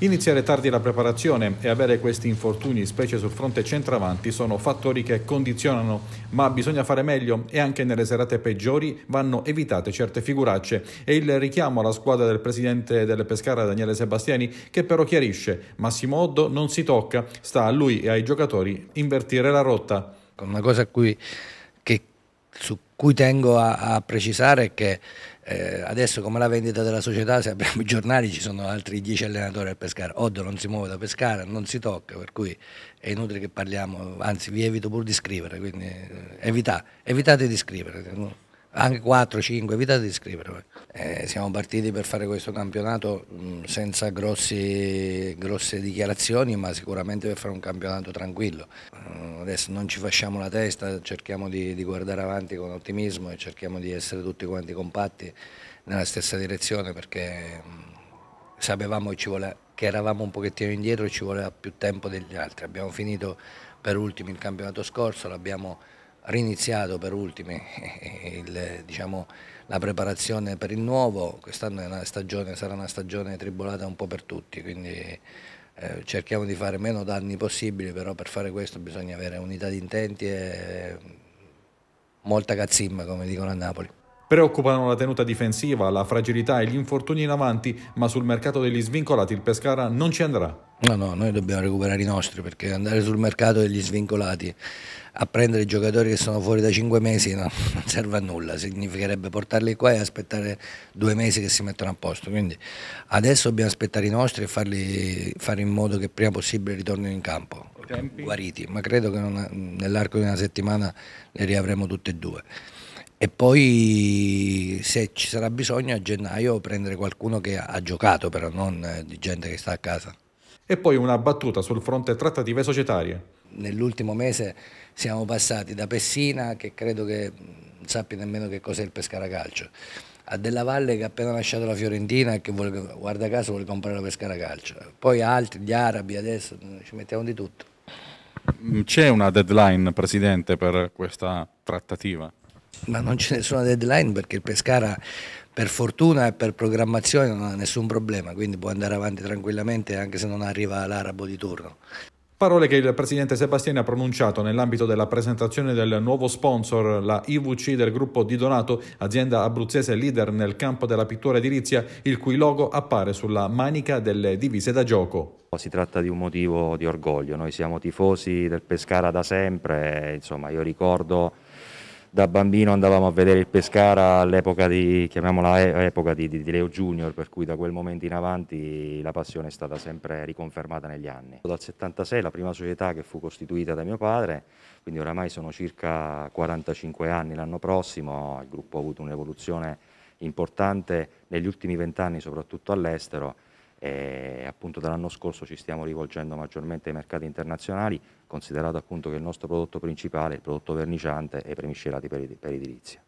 Iniziare tardi la preparazione e avere questi infortuni, specie sul fronte centravanti, sono fattori che condizionano, ma bisogna fare meglio e anche nelle serate peggiori vanno evitate certe figuracce. E il richiamo alla squadra del presidente del Pescara Daniele Sebastiani che però chiarisce Massimo Oddo non si tocca, sta a lui e ai giocatori invertire la rotta. Una cosa cui, che, su cui tengo a, a precisare è che eh, adesso come la vendita della società, se abbiamo i giornali ci sono altri 10 allenatori a Pescara, Oddo non si muove da Pescara, non si tocca, per cui è inutile che parliamo, anzi vi evito pur di scrivere, quindi eh, evita, evitate di scrivere, anche 4, 5, evitate di scrivere. Eh, siamo partiti per fare questo campionato mh, mm, senza grossi, grosse dichiarazioni, ma sicuramente per fare un campionato tranquillo adesso non ci facciamo la testa, cerchiamo di, di, guardare avanti con ottimismo e cerchiamo di essere tutti quanti compatti nella stessa direzione perché sapevamo che, voleva, che eravamo un pochettino indietro e ci voleva più tempo degli altri. Abbiamo finito per ultimi il campionato scorso, l'abbiamo riniziato per ultimi il, diciamo, la preparazione per il nuovo, quest'anno sarà una stagione tribolata un po' per tutti, quindi eh, cerchiamo di fare meno danni possibili, però per fare questo bisogna avere unità di intenti e molta cazzimma, come dicono a Napoli. Preoccupano la tenuta difensiva, la fragilità e gli infortuni in avanti, ma sul mercato degli svincolati il Pescara non ci andrà. No, no, noi dobbiamo recuperare i nostri perché andare sul mercato degli svincolati a prendere i giocatori che sono fuori da cinque mesi no, non serve a nulla, significherebbe portarli qua e aspettare due mesi che si mettono a posto. Quindi adesso dobbiamo aspettare i nostri e farli, fare in modo che prima possibile ritornino in campo, Tempi. guariti, ma credo che nell'arco di una settimana le riavremo tutte e due. E poi se ci sarà bisogno a gennaio prendere qualcuno che ha giocato, però non eh, di gente che sta a casa. E poi una battuta sul fronte trattative societarie. Nell'ultimo mese siamo passati da Pessina, che credo che non sappia nemmeno che cos'è il Pescara Calcio, a Della Valle che ha appena lasciato la Fiorentina e che vuole, guarda caso vuole comprare la Pescara Calcio. Poi altri, gli arabi adesso, ci mettiamo di tutto. C'è una deadline, Presidente, per questa trattativa? ma non c'è nessuna deadline perché il Pescara per fortuna e per programmazione non ha nessun problema, quindi può andare avanti tranquillamente anche se non arriva l'arabo di turno. Parole che il presidente Sebastiani ha pronunciato nell'ambito della presentazione del nuovo sponsor, la IVC del gruppo Di Donato, azienda abruzzese leader nel campo della pittura edilizia, il cui logo appare sulla manica delle divise da gioco. Si tratta di un motivo di orgoglio, noi siamo tifosi del Pescara da sempre, insomma io ricordo da bambino andavamo a vedere il Pescara all'epoca di, chiamiamola eh, epoca di, di, di, Leo Junior, per cui da quel momento in avanti la passione è stata sempre riconfermata negli anni. Dal 76 la prima società che fu costituita da mio padre, quindi oramai sono circa 45 anni l'anno prossimo, il gruppo ha avuto un'evoluzione importante negli ultimi vent'anni soprattutto all'estero e appunto dall'anno scorso ci stiamo rivolgendo maggiormente ai mercati internazionali, considerato appunto che il nostro prodotto principale, il prodotto verniciante, è premiscelati per, per edilizia.